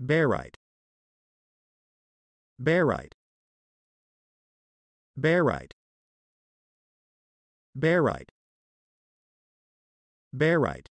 Barite. Barite. Barite. Barite. Barite.